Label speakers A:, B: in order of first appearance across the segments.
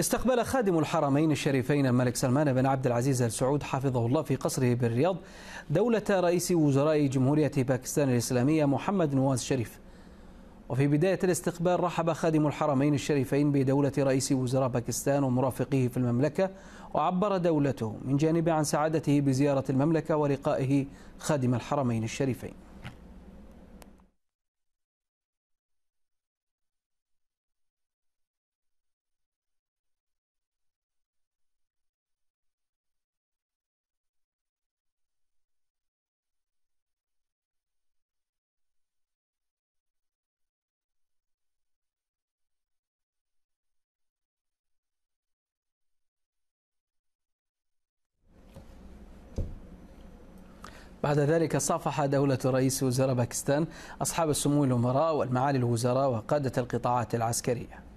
A: استقبل خادم الحرمين الشريفين الملك سلمان بن عبد العزيز ال سعود حفظه الله في قصره بالرياض دولة رئيس وزراء جمهورية باكستان الإسلامية محمد نواز شريف وفي بداية الاستقبال رحب خادم الحرمين الشريفين بدولة رئيس وزراء باكستان ومرافقيه في المملكة وعبر دولته من جانبه عن سعادته بزيارة المملكة ولقائه خادم الحرمين الشريفين بعد ذلك صافح دولة رئيس وزراء باكستان أصحاب السمو الأمراء والمعالي الوزراء وقادة القطاعات العسكرية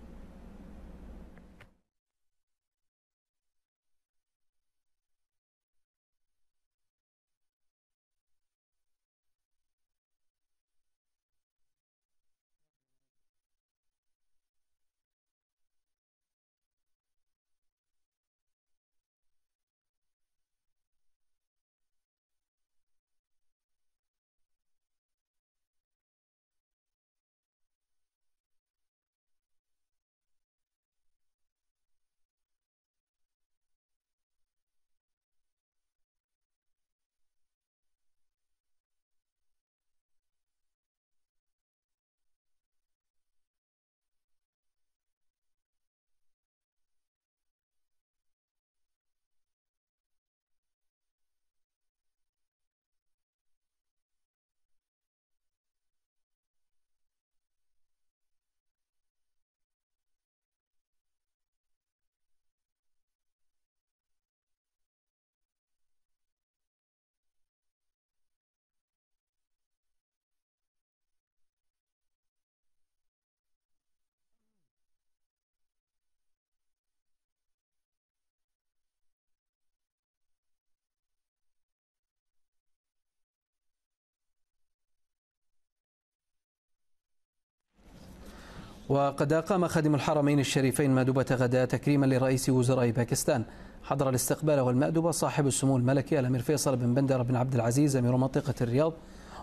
A: وقد أقام خادم الحرمين الشريفين مأدوبة غدا تكريما لرئيس وزراء باكستان حضر الاستقبال والمأدبة صاحب السمو الملكي الأمير فيصل بن بندر بن عبد العزيز أمير منطقة الرياض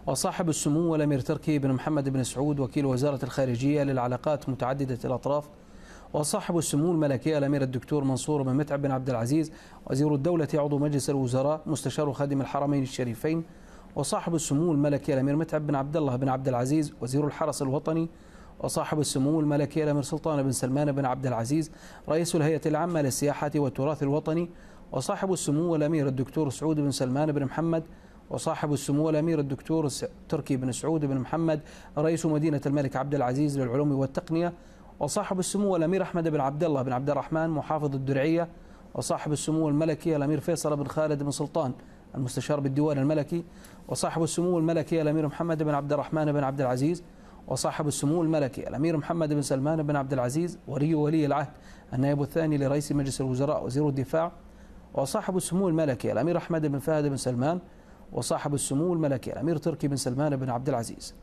A: وصاحب السمو الأمير تركي بن محمد بن سعود وكيل وزارة الخارجية للعلاقات متعددة الأطراف وصاحب السمو الملكي الأمير الدكتور منصور بن متعب بن عبد العزيز وزير الدولة عضو مجلس الوزراء مستشار خادم الحرمين الشريفين وصاحب السمو الملكي الأمير متعب بن عبد الله بن عبد العزيز وزير الحرس الوطني وصاحب السمو الملكي الأمير سلطان بن سلمان بن عبد العزيز رئيس الهيئة العامة للسياحة والتراث الوطني وصاحب السمو الأمير الدكتور سعود بن سلمان بن محمد وصاحب السمو الامير الدكتور تركي بن سعود بن محمد رئيس مدينه الملك عبد العزيز للعلوم والتقنيه وصاحب السمو الامير احمد بن عبد الله بن عبد الرحمن محافظ الدرعيه وصاحب السمو الملكي الامير فيصل بن خالد بن سلطان المستشار بالديوان الملكي وصاحب السمو الملكي الامير محمد بن عبد الرحمن بن عبد العزيز وصاحب السمو الملكي الأمير محمد بن سلمان بن عبد العزيز ولي ولي العهد النائب الثاني لرئيس مجلس الوزراء وزير الدفاع وصاحب السمو الملكي الأمير أحمد بن فهد بن سلمان وصاحب السمو الملكي الأمير تركي بن سلمان بن عبد العزيز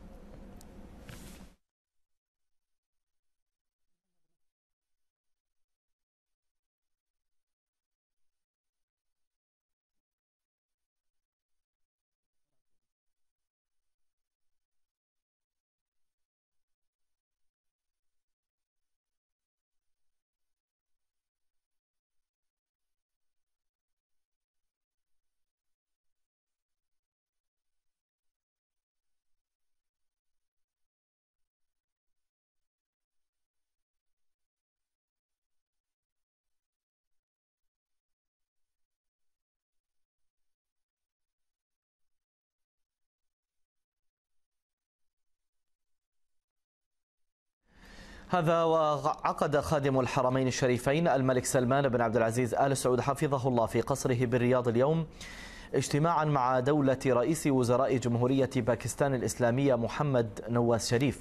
B: هذا وعقد خادم الحرمين الشريفين الملك سلمان بن عبد العزيز آل سعود حفظه الله في قصره بالرياض اليوم اجتماعا مع دولة رئيس وزراء جمهورية باكستان الإسلامية محمد نواز شريف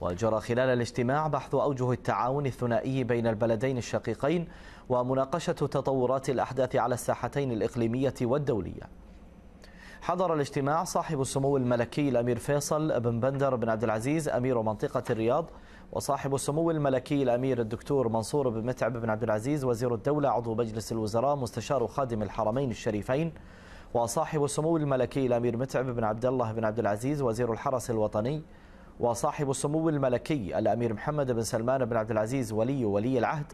B: وجرى خلال الاجتماع بحث أوجه التعاون الثنائي بين البلدين الشقيقين ومناقشة تطورات الأحداث على الساحتين الإقليمية والدولية حضر الاجتماع صاحب السمو الملكي الأمير فيصل بن بندر بن عبد العزيز أمير منطقة الرياض وصاحب السمو الملكي الأمير الدكتور منصور بن متعب بن عبد العزيز وزير الدولة عضو مجلس الوزراء مستشار خادم الحرمين الشريفين وصاحب السمو الملكي الأمير متعب بن عبد الله بن عبد العزيز وزير الحرس الوطني وصاحب السمو الملكي الأمير محمد بن سلمان بن عبد العزيز ولي ولي العهد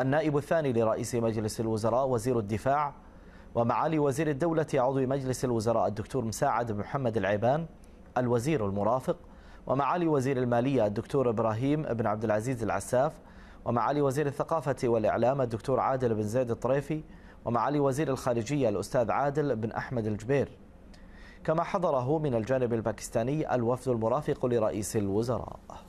B: النائب الثاني لرئيس مجلس الوزراء وزير الدفاع ومعالي وزير الدولة عضو مجلس الوزراء الدكتور مساعد بن محمد العيبان الوزير المرافق ومعالي وزير المالية الدكتور إبراهيم بن عبد العزيز العساف ومعالي وزير الثقافة والإعلام الدكتور عادل بن زيد الطريفي ومعالي وزير الخارجية الأستاذ عادل بن أحمد الجبير كما حضره من الجانب الباكستاني الوفد المرافق لرئيس الوزراء